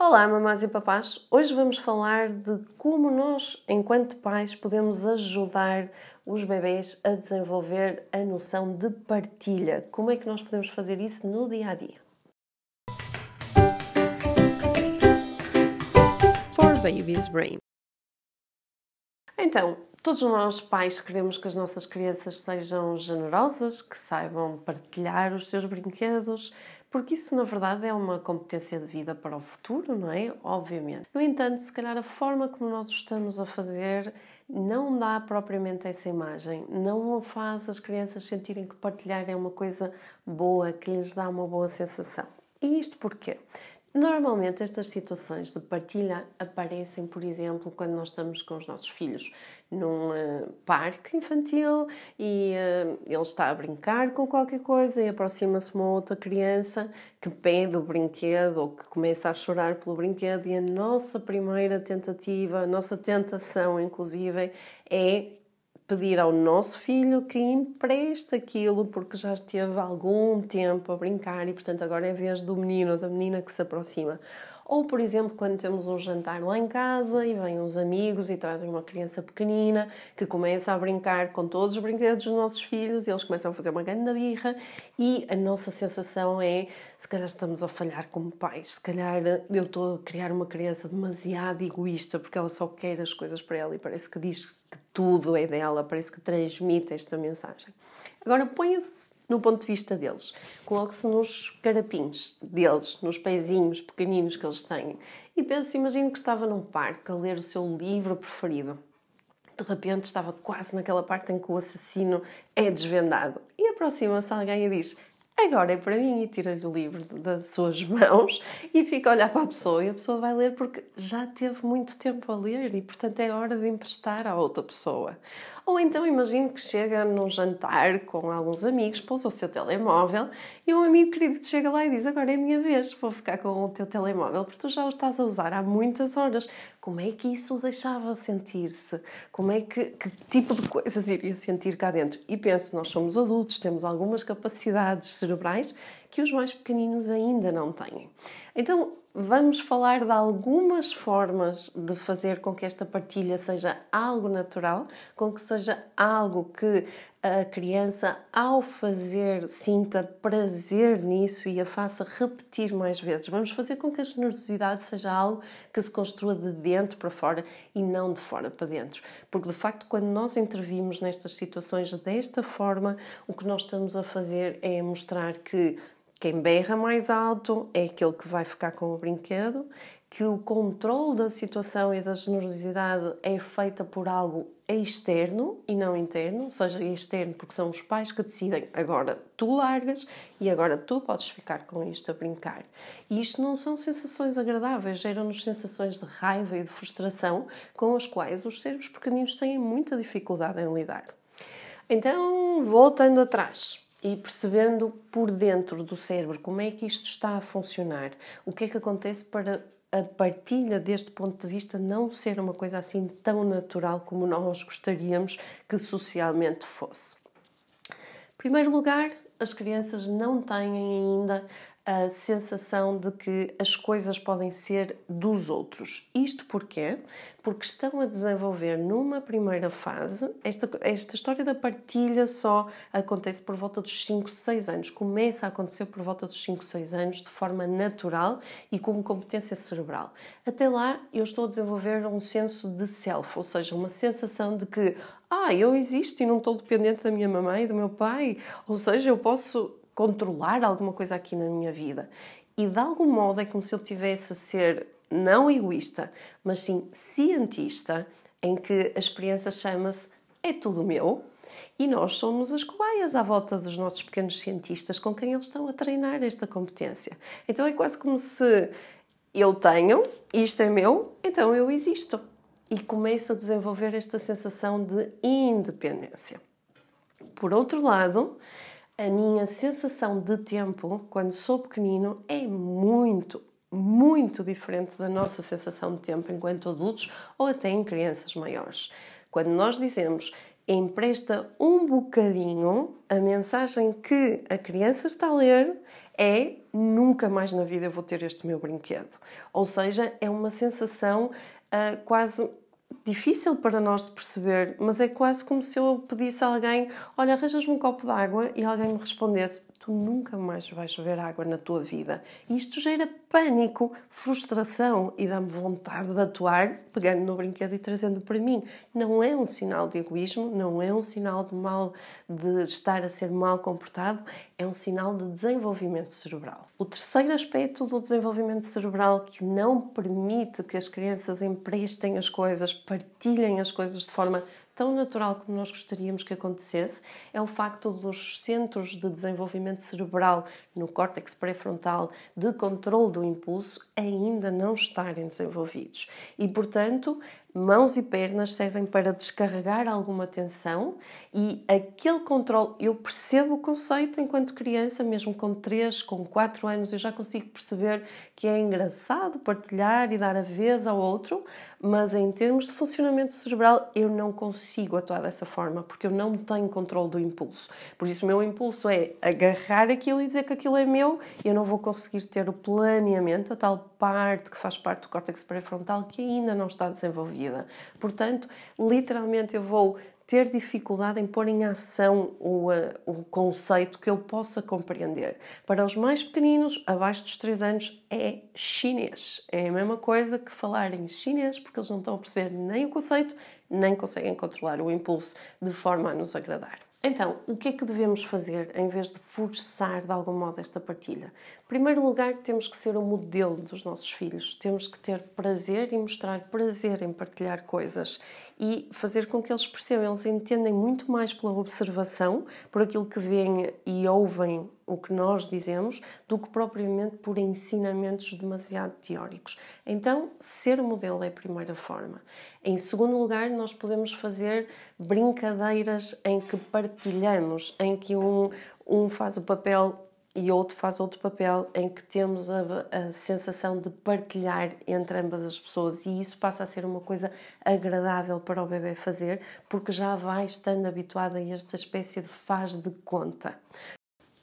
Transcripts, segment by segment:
Olá, mamás e papás! Hoje vamos falar de como nós, enquanto pais, podemos ajudar os bebês a desenvolver a noção de partilha. Como é que nós podemos fazer isso no dia a dia? For baby's Brain. Então, Todos nós, pais, queremos que as nossas crianças sejam generosas, que saibam partilhar os seus brinquedos, porque isso, na verdade, é uma competência de vida para o futuro, não é? Obviamente. No entanto, se calhar a forma como nós estamos a fazer não dá propriamente essa imagem, não faz as crianças sentirem que partilhar é uma coisa boa, que lhes dá uma boa sensação. E isto porquê? Normalmente estas situações de partilha aparecem, por exemplo, quando nós estamos com os nossos filhos num uh, parque infantil e uh, ele está a brincar com qualquer coisa e aproxima-se uma outra criança que pede o brinquedo ou que começa a chorar pelo brinquedo e a nossa primeira tentativa, a nossa tentação inclusive, é pedir ao nosso filho que empreste aquilo porque já esteve algum tempo a brincar e, portanto, agora é vez do menino ou da menina que se aproxima. Ou, por exemplo, quando temos um jantar lá em casa e vêm uns amigos e trazem uma criança pequenina que começa a brincar com todos os brinquedos dos nossos filhos e eles começam a fazer uma grande birra e a nossa sensação é se calhar estamos a falhar como pais, se calhar eu estou a criar uma criança demasiado egoísta porque ela só quer as coisas para ela e parece que diz que tudo é dela, parece que transmite esta mensagem. Agora ponha-se no ponto de vista deles, coloque-se nos carapins deles, nos pezinhos pequeninos que eles têm e pense, imagino que estava num parque a ler o seu livro preferido. De repente estava quase naquela parte em que o assassino é desvendado e aproxima-se alguém e diz: Agora é para mim e tira-lhe o livro das suas mãos e fica a olhar para a pessoa e a pessoa vai ler porque já teve muito tempo a ler e, portanto, é hora de emprestar à outra pessoa. Ou então imagino que chega num jantar com alguns amigos, pousa o seu telemóvel e um amigo querido chega lá e diz: Agora é a minha vez, vou ficar com o teu telemóvel porque tu já o estás a usar há muitas horas. Como é que isso o deixava sentir-se? Como é que, que tipo de coisas iria sentir cá dentro? E penso, nós somos adultos, temos algumas capacidades cerebrais que os mais pequeninos ainda não têm. Então, vamos falar de algumas formas de fazer com que esta partilha seja algo natural, com que seja algo que a criança, ao fazer, sinta prazer nisso e a faça repetir mais vezes. Vamos fazer com que a generosidade seja algo que se construa de dentro para fora e não de fora para dentro. Porque, de facto, quando nós intervimos nestas situações desta forma, o que nós estamos a fazer é mostrar que quem berra mais alto é aquele que vai ficar com o brinquedo, que o controle da situação e da generosidade é feita por algo externo e não interno, ou seja, é externo porque são os pais que decidem agora tu largas e agora tu podes ficar com isto a brincar. E isto não são sensações agradáveis, geram-nos sensações de raiva e de frustração com as quais os seres pequeninos têm muita dificuldade em lidar. Então, voltando atrás, e percebendo por dentro do cérebro como é que isto está a funcionar, o que é que acontece para a partilha deste ponto de vista não ser uma coisa assim tão natural como nós gostaríamos que socialmente fosse. Em primeiro lugar, as crianças não têm ainda a sensação de que as coisas podem ser dos outros. Isto porquê? Porque estão a desenvolver numa primeira fase, esta, esta história da partilha só acontece por volta dos 5, 6 anos, começa a acontecer por volta dos 5, 6 anos de forma natural e como competência cerebral. Até lá eu estou a desenvolver um senso de self, ou seja, uma sensação de que ah, eu existo e não estou dependente da minha mamãe e do meu pai, ou seja, eu posso controlar alguma coisa aqui na minha vida. E de algum modo é como se eu tivesse a ser não egoísta, mas sim cientista, em que a experiência chama-se É Tudo Meu e nós somos as cobaias à volta dos nossos pequenos cientistas com quem eles estão a treinar esta competência. Então é quase como se eu tenho, isto é meu, então eu existo. E começo a desenvolver esta sensação de independência. Por outro lado, a minha sensação de tempo, quando sou pequenino, é muito, muito diferente da nossa sensação de tempo enquanto adultos ou até em crianças maiores. Quando nós dizemos empresta um bocadinho, a mensagem que a criança está a ler é nunca mais na vida vou ter este meu brinquedo. Ou seja, é uma sensação uh, quase difícil para nós de perceber, mas é quase como se eu pedisse a alguém: Olha, arranjas-me um copo de água, e alguém me respondesse: Tu nunca mais vais beber água na tua vida. E isto gera pânico, frustração e dá-me vontade de atuar pegando no brinquedo e trazendo para mim. Não é um sinal de egoísmo, não é um sinal de mal de estar a ser mal comportado, é um sinal de desenvolvimento cerebral. O terceiro aspecto do desenvolvimento cerebral que não permite que as crianças emprestem as coisas, partilhem as coisas de forma tão natural como nós gostaríamos que acontecesse, é o facto dos centros de desenvolvimento cerebral no córtex pré-frontal de controle do impulso ainda não estarem desenvolvidos. E, portanto, mãos e pernas servem para descarregar alguma tensão e aquele controle, eu percebo o conceito enquanto criança, mesmo com 3, com 4 anos, eu já consigo perceber que é engraçado partilhar e dar a vez ao outro, mas em termos de funcionamento cerebral eu não consigo consigo atuar dessa forma, porque eu não tenho controle do impulso. Por isso, o meu impulso é agarrar aquilo e dizer que aquilo é meu e eu não vou conseguir ter o planeamento, a tal parte que faz parte do córtex pré-frontal que ainda não está desenvolvida. Portanto, literalmente eu vou ter dificuldade em pôr em ação o, eh, o conceito que eu possa compreender. Para os mais pequeninos, abaixo dos 3 anos, é chinês. É a mesma coisa que falar em chinês, porque eles não estão a perceber nem o conceito, nem conseguem controlar o impulso de forma a nos agradar. Então, o que é que devemos fazer em vez de forçar de algum modo esta partilha? primeiro lugar, temos que ser o modelo dos nossos filhos. Temos que ter prazer e mostrar prazer em partilhar coisas e fazer com que eles percebam. Eles entendem muito mais pela observação, por aquilo que veem e ouvem o que nós dizemos, do que propriamente por ensinamentos demasiado teóricos. Então, ser o modelo é a primeira forma. Em segundo lugar, nós podemos fazer brincadeiras em que partilhamos, em que um, um faz o papel e outro faz outro papel em que temos a, a, sensação de partilhar entre ambas as pessoas e isso passa a ser uma coisa agradável para o bebê fazer porque já vai estando habituado a esta espécie de faz de conta.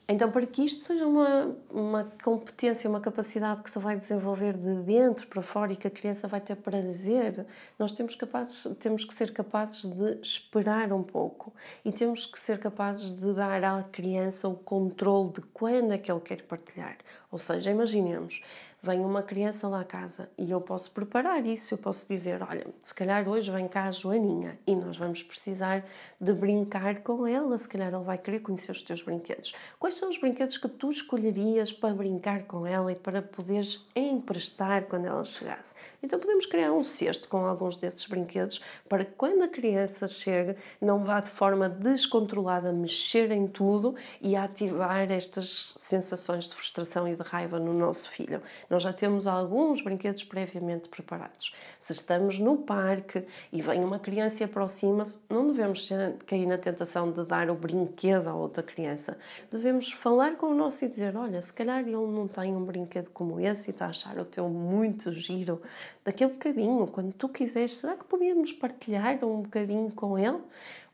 Então, para que isto seja uma, uma competência, uma capacidade que se vai desenvolver de dentro para fora e que a criança vai ter prazer, nós temos, capazes, temos que ser capazes de esperar um pouco e temos que ser capazes de dar à criança o controle de quando é que ele quer partilhar. Ou seja, imaginemos, vem uma criança lá à casa e eu posso preparar isso, eu posso dizer, olha, se calhar hoje vem cá a Joaninha e nós vamos precisar de brincar com ela, se calhar ela vai querer conhecer os teus brinquedos. Quais são os brinquedos que tu escolherias para brincar com ela e para poderes emprestar quando ela chegasse? Então podemos criar um cesto com alguns desses brinquedos para que quando a criança chegue não vá de forma descontrolada mexer em tudo e ativar estas sensações de frustração e de raiva no nosso filho. Nós já temos alguns brinquedos previamente preparados. Se estamos no parque e vem uma criança e aproxima-se, não devemos cair na tentação de dar o brinquedo à outra criança. Devemos podemos falar com o nosso e dizer: olha, se calhar ele não tem um brinquedo como esse e está a achar o teu muito giro, daquele bocadinho, quando tu quiseres, será que podíamos partilhar um bocadinho com ele?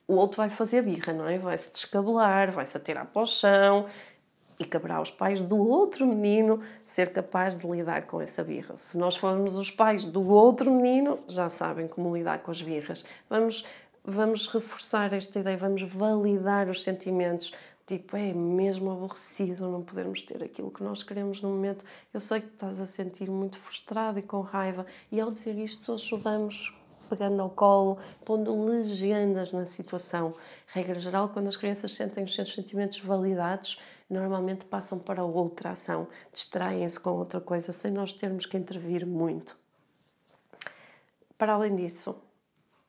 O outro vai fazer birra, não é? Vai se descabelar, vai se atirar para o chão e caberá aos pais do outro menino ser capaz de lidar com essa birra. Se nós formos os pais do outro menino, já sabem como lidar com as birras. Vamos, vamos reforçar esta ideia, vamos validar os sentimentos Tipo, é mesmo aborrecido não podermos ter aquilo que nós queremos no momento. Eu sei que estás a sentir muito frustrado e com raiva, e ao dizer isto, ajudamos pegando ao colo, pondo legendas na situação. Regra geral, quando as crianças sentem os seus sentimentos validados, normalmente passam para outra ação, distraem-se com outra coisa, sem nós termos que intervir muito. Para além disso,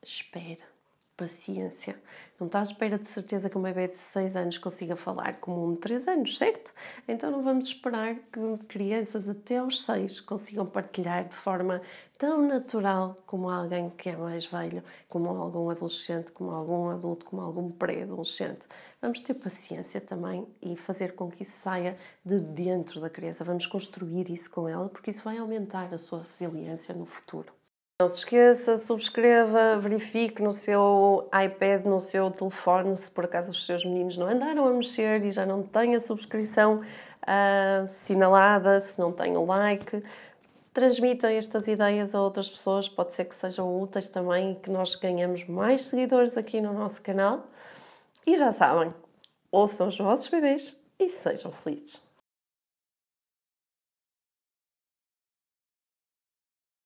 espera paciência. Não está à espera de certeza que um bebê de 6 anos consiga falar como um de 3 anos, certo? Então não vamos esperar que crianças até aos 6 consigam partilhar de forma tão natural como alguém que é mais velho, como algum adolescente, como algum adulto, como algum pré-adolescente. Vamos ter paciência também e fazer com que isso saia de dentro da criança. Vamos construir isso com ela porque isso vai aumentar a sua resiliência no futuro. Não se esqueça, subscreva, verifique no seu iPad, no seu telefone, se por acaso os seus meninos não andaram a mexer e já não têm a subscrição uh, ah, sinalada, se não têm o like. Transmitam estas ideias a outras pessoas, pode ser que sejam úteis também e que nós ganhamos mais seguidores aqui no nosso canal. E já sabem, ouçam os vossos bebês e sejam felizes.